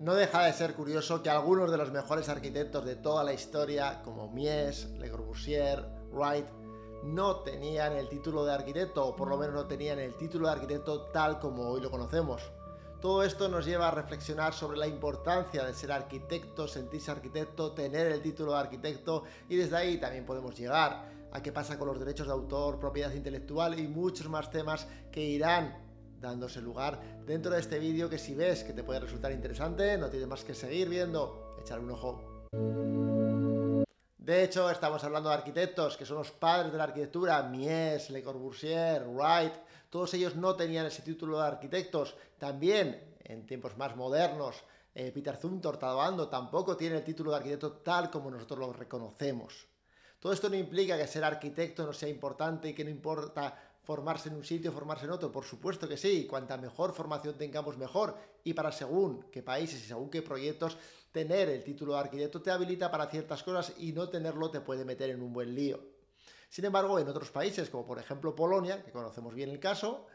No deja de ser curioso que algunos de los mejores arquitectos de toda la historia, como Mies, Le Corbusier, Wright, no tenían el título de arquitecto, o por lo menos no tenían el título de arquitecto tal como hoy lo conocemos. Todo esto nos lleva a reflexionar sobre la importancia de ser arquitecto, sentirse arquitecto, tener el título de arquitecto y desde ahí también podemos llegar a qué pasa con los derechos de autor, propiedad intelectual y muchos más temas que irán dándose lugar dentro de este vídeo que si ves que te puede resultar interesante, no tienes más que seguir viendo, echar un ojo. De hecho, estamos hablando de arquitectos que son los padres de la arquitectura, Mies, Le Corbusier, Wright, todos ellos no tenían ese título de arquitectos. También, en tiempos más modernos, eh, Peter Zumthor, Tadoando tampoco tiene el título de arquitecto tal como nosotros lo reconocemos. Todo esto no implica que ser arquitecto no sea importante y que no importa formarse en un sitio, formarse en otro, por supuesto que sí, cuanta mejor formación tengamos mejor y para según qué países y según qué proyectos, tener el título de arquitecto te habilita para ciertas cosas y no tenerlo te puede meter en un buen lío. Sin embargo, en otros países, como por ejemplo Polonia, que conocemos bien el caso,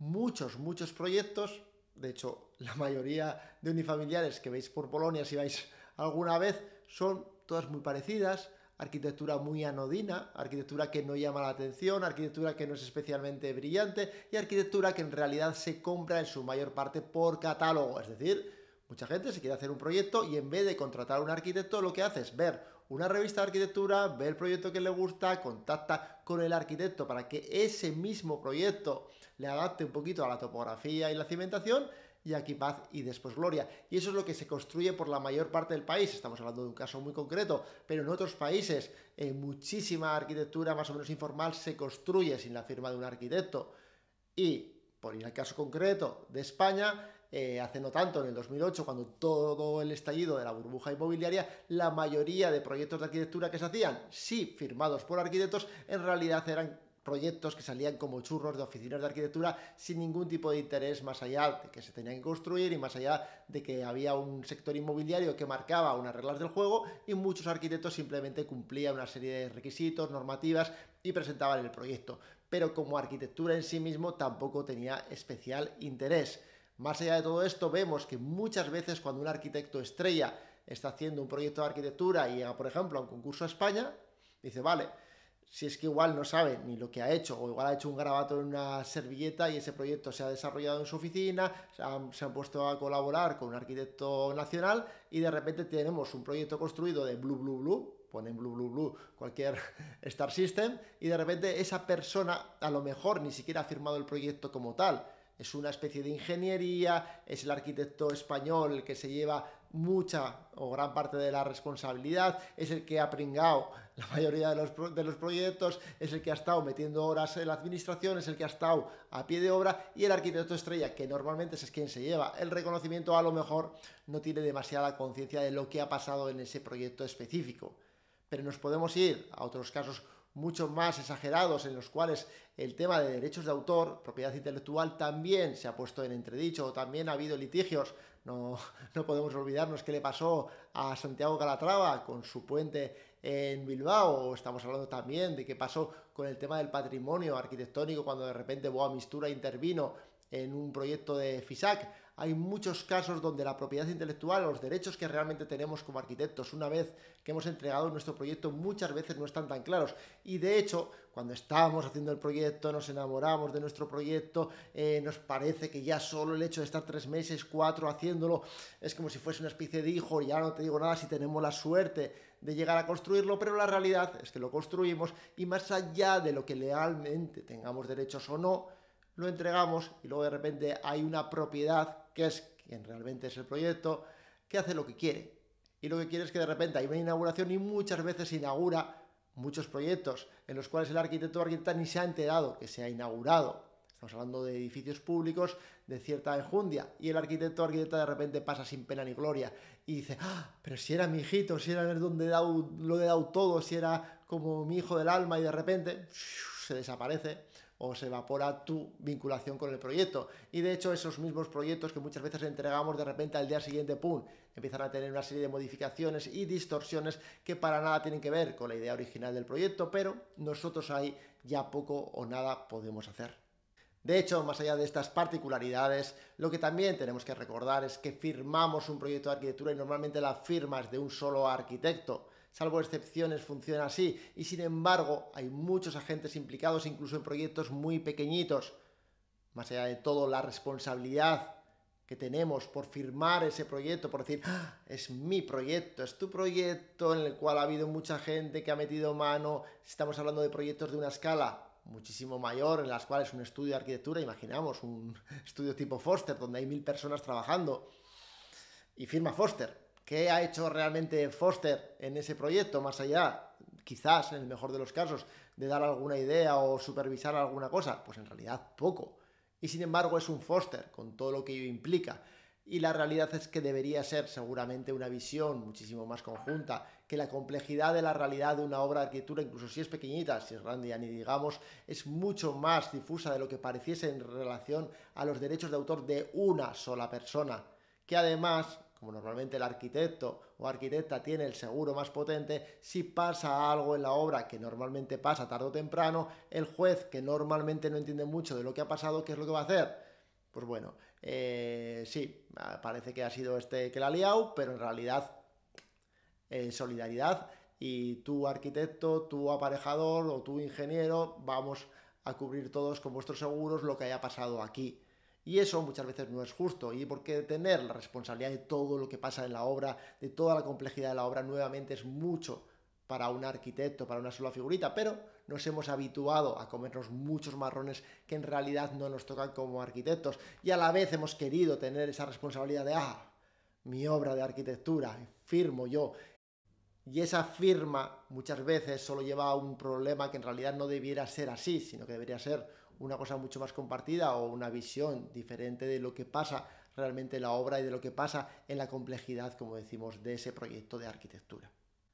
muchos, muchos proyectos, de hecho, la mayoría de unifamiliares que veis por Polonia, si vais alguna vez, son todas muy parecidas, arquitectura muy anodina, arquitectura que no llama la atención, arquitectura que no es especialmente brillante y arquitectura que en realidad se compra en su mayor parte por catálogo. Es decir, mucha gente se quiere hacer un proyecto y en vez de contratar a un arquitecto lo que hace es ver una revista de arquitectura, ve el proyecto que le gusta, contacta con el arquitecto para que ese mismo proyecto le adapte un poquito a la topografía y la cimentación y aquí paz y después gloria. Y eso es lo que se construye por la mayor parte del país. Estamos hablando de un caso muy concreto, pero en otros países muchísima arquitectura más o menos informal se construye sin la firma de un arquitecto. Y por ir al caso concreto de España, eh, hace no tanto, en el 2008, cuando todo el estallido de la burbuja inmobiliaria, la mayoría de proyectos de arquitectura que se hacían, sí firmados por arquitectos, en realidad eran proyectos que salían como churros de oficinas de arquitectura sin ningún tipo de interés más allá de que se tenían que construir y más allá de que había un sector inmobiliario que marcaba unas reglas del juego y muchos arquitectos simplemente cumplían una serie de requisitos, normativas y presentaban el proyecto. Pero como arquitectura en sí mismo tampoco tenía especial interés. Más allá de todo esto, vemos que muchas veces cuando un arquitecto estrella está haciendo un proyecto de arquitectura y llega, por ejemplo, a un concurso a España, dice, vale, si es que igual no sabe ni lo que ha hecho, o igual ha hecho un grabato en una servilleta y ese proyecto se ha desarrollado en su oficina, se han, puesto a colaborar con un arquitecto nacional y de repente tenemos un proyecto construido de blue, blue, blue, ponen blue, blue, blue, cualquier Star System, y de repente esa persona a lo mejor ni siquiera ha firmado el proyecto como tal, es una especie de ingeniería, es el arquitecto español el que se lleva mucha o gran parte de la responsabilidad, es el que ha pringado la mayoría de los, de los, proyectos, es el que ha estado metiendo horas en la administración, es el que ha estado a pie de obra y el arquitecto estrella, que normalmente es quien se lleva el reconocimiento, a lo mejor no tiene demasiada conciencia de lo que ha pasado en ese proyecto específico. Pero nos podemos ir a otros casos mucho más exagerados en los cuales el tema de derechos de autor, propiedad intelectual, también se ha puesto en entredicho, también ha habido litigios. No, no podemos olvidarnos qué le pasó a Santiago Calatrava con su puente en Bilbao, estamos hablando también de qué pasó con el tema del patrimonio arquitectónico cuando de repente Boa Mistura intervino en un proyecto de FISAC hay muchos casos donde la propiedad intelectual, los derechos que realmente tenemos como arquitectos, una vez que hemos entregado nuestro proyecto, muchas veces no están tan claros. Y de hecho, cuando estábamos haciendo el proyecto, nos enamoramos de nuestro proyecto, eh, nos parece que ya solo el hecho de estar tres meses, cuatro haciéndolo, es como si fuese una especie de hijo, ya no te digo nada si tenemos la suerte de llegar a construirlo, pero la realidad es que lo construimos y más allá de lo que realmente tengamos derechos o no, lo entregamos y luego de repente hay una propiedad que es quien realmente es el proyecto, que hace lo que quiere. Y lo que quiere es que de repente hay una inauguración y muchas veces inaugura muchos proyectos en los cuales el arquitecto o arquitecta ni se ha enterado que se ha inaugurado. Estamos hablando de edificios públicos de cierta enjundia y el arquitecto o arquitecta de repente pasa sin pena ni gloria y dice, ¡Ah, pero si era mi hijito, si era donde lo he dado todo, si era como mi hijo del alma y de repente se desaparece o se evapora tu vinculación con el proyecto. Y de hecho esos mismos proyectos que muchas veces entregamos de repente al día siguiente, ¡pum!, empiezan a tener una serie de modificaciones y distorsiones que para nada tienen que ver con la idea original del proyecto, pero nosotros ahí ya poco o nada podemos hacer. De hecho, más allá de estas particularidades, lo que también tenemos que recordar es que firmamos un proyecto de arquitectura y normalmente las firmas de un solo arquitecto salvo excepciones, funciona así. Y sin embargo, hay muchos agentes implicados, incluso en proyectos muy pequeñitos. Más allá de todo, la responsabilidad que tenemos por firmar ese proyecto, por decir, ah, es mi proyecto, es tu proyecto en el cual ha habido mucha gente que ha metido mano, estamos hablando de proyectos de una escala muchísimo mayor, en las cuales un estudio de arquitectura, imaginamos, un estudio tipo Foster, donde hay mil personas trabajando, y firma Foster, ¿Qué ha hecho realmente Foster en ese proyecto? Más allá, quizás en el mejor de los casos, de dar alguna idea o supervisar alguna cosa. Pues en realidad poco. Y sin embargo es un Foster, con todo lo que ello implica. Y la realidad es que debería ser seguramente una visión muchísimo más conjunta, que la complejidad de la realidad de una obra de arquitectura, incluso si es pequeñita, si es grande ya ni digamos, es mucho más difusa de lo que pareciese en relación a los derechos de autor de una sola persona, que además como normalmente el arquitecto o arquitecta tiene el seguro más potente, si pasa algo en la obra que normalmente pasa tarde o temprano, el juez que normalmente no entiende mucho de lo que ha pasado, ¿qué es lo que va a hacer? Pues bueno, eh, sí, ah, parece que ha sido este que la ha liado, pero en realidad en solidaridad y tu arquitecto, tu aparejador o tu ingeniero vamos a cubrir todos con vuestros seguros lo que haya pasado aquí. Y eso muchas veces no es justo, y porque tener la responsabilidad de todo lo que pasa en la obra, de toda la complejidad de la obra, nuevamente es mucho para un arquitecto, para una sola figurita, pero nos hemos habituado a comernos muchos marrones que en realidad no nos tocan como arquitectos, y a la vez hemos querido tener esa responsabilidad de, ah, mi obra de arquitectura, firmo yo, y esa firma muchas veces solo lleva a un problema que en realidad no debiera ser así, sino que debería ser una cosa mucho más compartida o una visión diferente de lo que pasa realmente en la obra y de lo que pasa en la complejidad, como decimos, de ese proyecto de arquitectura.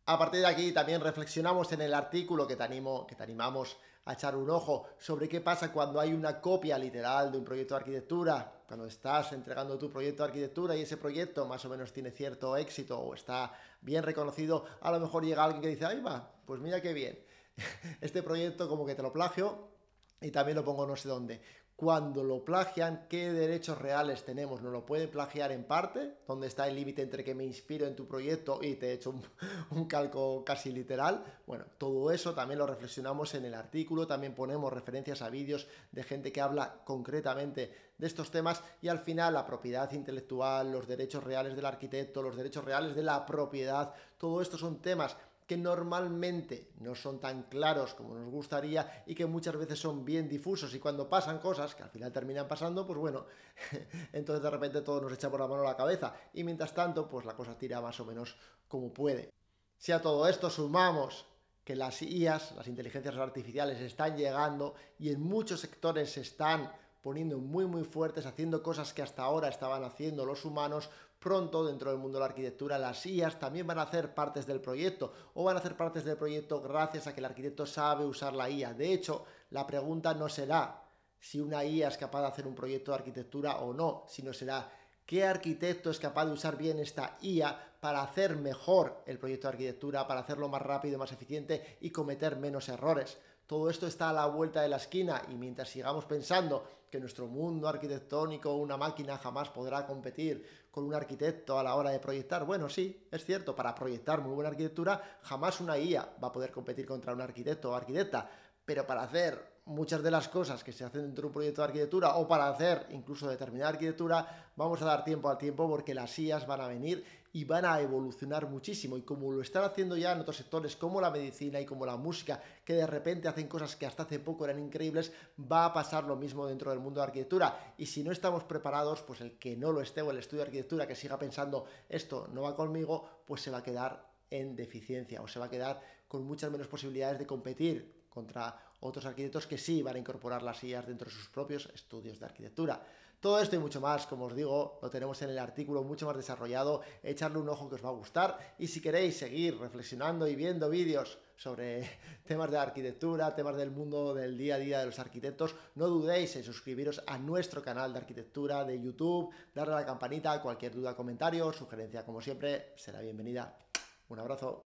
A partir de aquí también reflexionamos en el artículo que te, que te animamos a echar un ojo sobre qué pasa cuando hay una copia literal de un proyecto de arquitectura, cuando estás entregando tu proyecto de arquitectura y ese proyecto más o menos tiene cierto éxito o está bien reconocido, a lo mejor llega alguien que dice, ¡Ay va, pues mira qué bien, este proyecto como que te lo plagio, y también lo pongo no sé dónde. Cuando lo plagian, ¿qué derechos reales tenemos? ¿No lo pueden plagiar en parte? ¿Dónde está el límite entre que me inspiro en tu proyecto y te he hecho un, calco casi literal? Bueno, todo eso también lo reflexionamos en el artículo, también ponemos referencias a vídeos de gente que habla concretamente de estos temas y al final la propiedad intelectual, los derechos reales del arquitecto, los derechos reales de la propiedad, todo esto son temas que normalmente no son tan claros como nos gustaría y que muchas veces son bien difusos y cuando pasan cosas, que al final terminan pasando, pues bueno, entonces de repente todo nos echa por la mano la cabeza y mientras tanto, pues la cosa tira más o menos como puede. Si a todo esto sumamos que las IAs, las inteligencias artificiales, están llegando y en muchos sectores se están poniendo muy muy fuertes, haciendo cosas que hasta ahora estaban haciendo los humanos, Pronto, dentro del mundo de la arquitectura, las IAS también van a hacer partes del proyecto o van a hacer partes del proyecto gracias a que el arquitecto sabe usar la IA. De hecho, la pregunta no será si una IA es capaz de hacer un proyecto de arquitectura o no, sino será qué arquitecto es capaz de usar bien esta IA para hacer mejor el proyecto de arquitectura, para hacerlo más rápido, más eficiente y cometer menos errores. Todo esto está a la vuelta de la esquina y mientras sigamos pensando que nuestro mundo arquitectónico, una máquina jamás podrá competir con un arquitecto a la hora de proyectar, bueno, sí, es cierto, para proyectar muy buena arquitectura, jamás una IA va a poder competir contra un arquitecto o arquitecta, pero para hacer muchas de las cosas que se hacen dentro de un proyecto de arquitectura o para hacer incluso determinada arquitectura, vamos a dar tiempo al tiempo porque las IAS van a venir y van a evolucionar muchísimo. Y como lo están haciendo ya en otros sectores como la medicina y como la música, que de repente hacen cosas que hasta hace poco eran increíbles, va a pasar lo mismo dentro del mundo de arquitectura. Y si no estamos preparados, pues el que no lo esté o el estudio de arquitectura que siga pensando esto no va conmigo, pues se va a quedar en deficiencia o se va a quedar con muchas menos posibilidades de competir contra otros arquitectos que sí van a incorporar las sillas dentro de sus propios estudios de arquitectura. Todo esto y mucho más, como os digo, lo tenemos en el artículo mucho más desarrollado, echarle un ojo que os va a gustar y si queréis seguir reflexionando y viendo vídeos sobre temas de arquitectura, temas del mundo del día a día de los arquitectos, no dudéis en suscribiros a nuestro canal de arquitectura de YouTube, darle a la campanita, cualquier duda, comentario, sugerencia, como siempre, será bienvenida. Un abrazo.